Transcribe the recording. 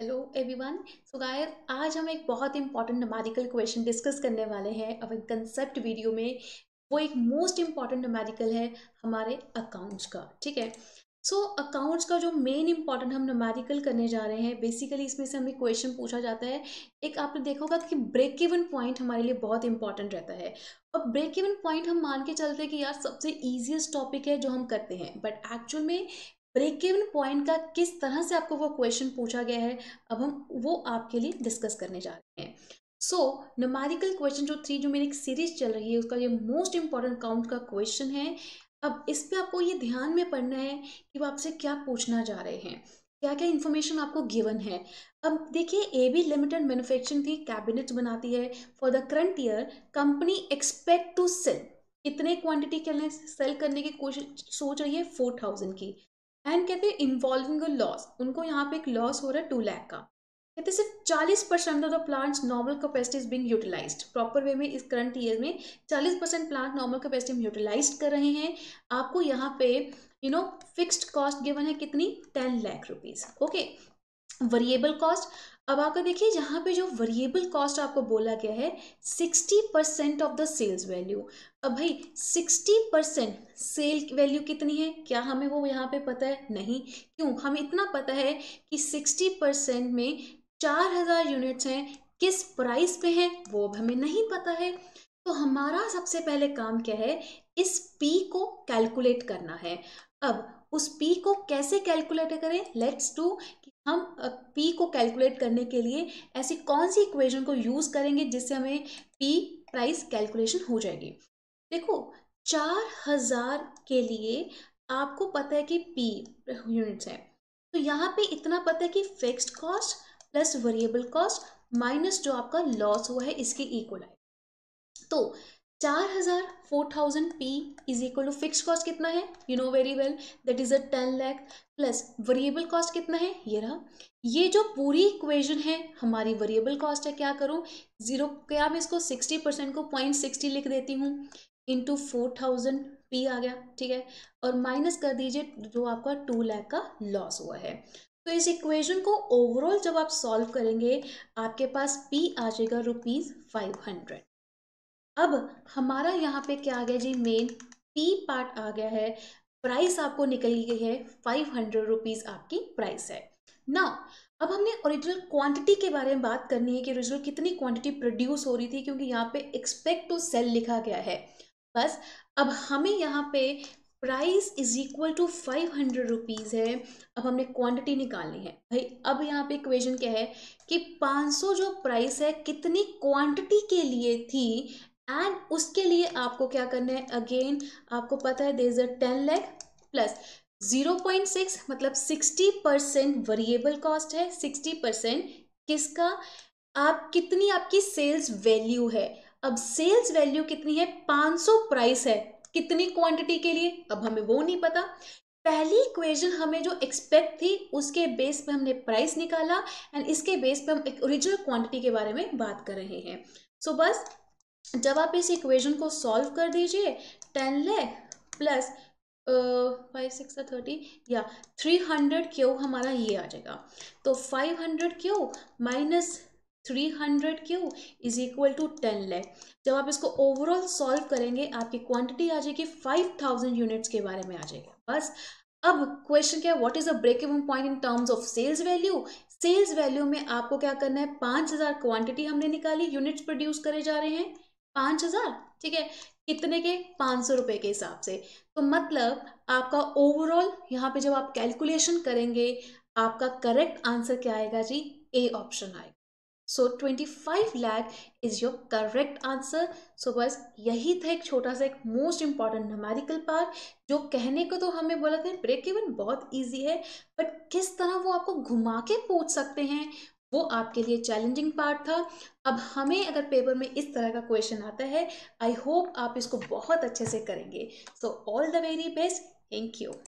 hello everyone so गायर आज हम एक बहुत इंपॉर्टेंट नमेरिकल क्वेश्चन डिस्कस करने वाले हैं अब कंसेप्ट वीडियो में वो एक मोस्ट इम्पॉर्टेंट नमेरिकल है हमारे अकाउंट्स का ठीक है सो so, अकाउंट्स का जो मेन इंपॉर्टेंट हम नमेरिकल करने जा रहे हैं बेसिकली इसमें से हमें क्वेश्चन पूछा जाता है एक आपने देखा होगा कि ब्रेक इवन पॉइंट हमारे लिए बहुत इंपॉर्टेंट रहता है और ब्रेक इवन पॉइंट हम मान के चलते हैं कि यार सबसे ईजिएस्ट टॉपिक है जो हम करते हैं बट एक्चुअल में ब्रेक इवन पॉइंट का किस तरह से आपको वो क्वेश्चन पूछा गया है अब हम वो आपके लिए डिस्कस करने जा रहे हैं सो नमारिकल क्वेश्चन जो थ्री जो मेरी एक सीरीज चल रही है उसका ये मोस्ट इंपॉर्टेंट काउंट का क्वेश्चन है अब इस पर आपको ये ध्यान में पढ़ना है कि वो आपसे क्या पूछना जा रहे हैं क्या क्या इन्फॉर्मेशन आपको गिवन है अब देखिए ए बी लिमिटेड मैन्युफैक्चरिंग की कैबिनेट बनाती है for the current year company expect to sell कितने क्वांटिटी के लिए सेल करने की कोशिश सोच रही है फोर थाउजेंड की एंड कहते हैं इन्वॉल्विंग अ लॉस उनको यहाँ पे एक लॉस हो रहा है टू लैख का कहते सिर्फ चालीस percent of the plants normal capacity is being utilise proper way में इस करंट ईयर में चालीस परसेंट प्लांट नॉर्मल कैपेसिटी में यूटिलाइज कर रहे हैं आपको यहाँ पे you know fixed cost given है कितनी ten lakh rupees okay variable cost अब आपका देखिए यहाँ पे जो वेरिएबल कॉस्ट आपको बोला गया है sixty percent of the sales value अब भाई सिक्सटी परसेंट सेल वैल्यू कितनी है क्या हमें वो यहाँ पे पता है नहीं क्यों हमें इतना पता है कि सिक्सटी परसेंट में चार हज़ार यूनिट्स हैं किस प्राइस पे हैं वो अब हमें नहीं पता है तो हमारा सबसे पहले काम क्या है इस पी को कैलकुलेट करना है अब उस पी को कैसे कैलकुलेट करें लेट्स डू कि हम पी को कैलकुलेट करने के लिए ऐसी कौन सी इक्वेशन को यूज़ करेंगे जिससे हमें पी प्राइस कैलकुलेशन हो जाएगी देखो चार हज़ार के लिए आपको पता है कि पी यूनिट्स है तो यहाँ पे इतना पता है कि fixed cost plus variable cost minus जो आपका लॉस हुआ है इसके इक्वल है तो चार हज़ार four thousand P is equal to fix cost कितना है you know very well that is a ten lakh plus variable cost कितना है ये रहा ये जो पूरी इक्वेशन है हमारी वेरिएबल कॉस्ट है क्या करूँ जीरो क्या मैं इसको सिक्सटी परसेंट को पॉइंट सिक्सटी लिख देती हूँ इंटू फोर थाउजेंड पी आ गया ठीक है और माइनस कर दीजिए जो आपका टू लैख का लॉस हुआ है तो इस इक्वेशन को ओवरऑल जब आप सॉल्व करेंगे आपके पास पी आ जाएगा रुपीज़ फाइव हंड्रेड अब हमारा यहाँ पे क्या आ गया जी मेन पी पार्ट आ गया है प्राइस आपको निकली गई है फाइव हंड्रेड रुपीज़ आपकी प्राइस है ना अब हमने ओरिजिनल क्वांटिटी के बारे में बात करनी है कि ओरिजिनल कितनी क्वांटिटी प्रोड्यूस हो रही थी क्योंकि यहाँ पे एक्सपेक्ट टू सेल लिखा गया है बस अब हमें यहाँ पे price is equal to five hundred rupees है अब हमने क्वांटिटी निकालनी है भाई अब यहाँ पे इक्वेशन क्या है कि 500 जो प्राइस है कितनी क्वांटिटी के लिए थी एंड उसके लिए आपको क्या करना है अगेन आपको पता है there ten lakh plus zero point six मतलब सिक्सटी परसेंट वेरिएबल कॉस्ट है सिक्सटी परसेंट किसका आप कितनी आपकी सेल्स वैल्यू है अब सेल्स वैल्यू कितनी है पाँच सौ प्राइस है कितनी क्वांटिटी के लिए अब हमें वो नहीं पता पहली इक्वेशन हमें जो एक्सपेक्ट थी उसके बेस पे हमने प्राइस निकाला एंड इसके बेस पे हम एक ओरिजिनल क्वांटिटी के बारे में बात कर रहे हैं सो so, बस जब आप इस इक्वेशन को सॉल्व कर दीजिए ten lakh plus five six thirty या थ्री हंड्रेड क्यू हमारा ये आ जाएगा तो five hundred Q minus three hundred Q is equal to ten lakh जब आप इसको ओवरऑल सॉल्व करेंगे आपकी क्वांटिटी आ जाएगी फाइव थाउजेंड यूनिट्स के बारे में आ जाएगा बस अब क्वेश्चन क्या है what is the break even point in terms of sales value sales value में आपको क्या करना है पाँच हज़ार क्वान्टिटी हमने निकाली यूनिट्स प्रोड्यूस करे जा रहे हैं पाँच हज़ार ठीक है कितने के पाँच सौ रुपये के हिसाब से तो मतलब आपका ओवरऑल यहाँ पे जब आप कैलकुलेशन करेंगे आपका करेक्ट आंसर क्या आएगा जी ए ऑप्शन आएगा so twenty five lakh is your correct answer so बस यही था एक छोटा सा एक मोस्ट इंपॉर्टेंट नमेरिकल पार्ट जो कहने को तो हमें बोला था ब्रेक इवन बहुत ईजी है बट किस तरह वो आपको घुमा के पूछ सकते हैं वो आपके लिए चैलेंजिंग पार्ट था अब हमें अगर पेपर में इस तरह का क्वेश्चन आता है आई होप आप इसको बहुत अच्छे से करेंगे so all the very best thank you